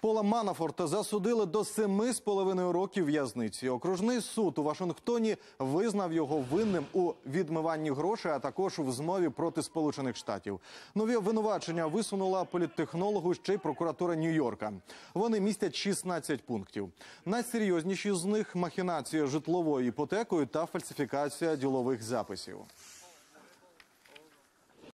Пола Манафорта засудили до семи з половиною років в'язниці. Окружний суд у Вашингтоні визнав його винним у відмиванні грошей, а також у змові проти Сполучених Штатів. Нові обвинувачення висунула політтехнологу ще й прокуратура Нью-Йорка. Вони містять 16 пунктів. Найсерйозніші з них махінація житловою іпотекою та фальсифікація ділових записів.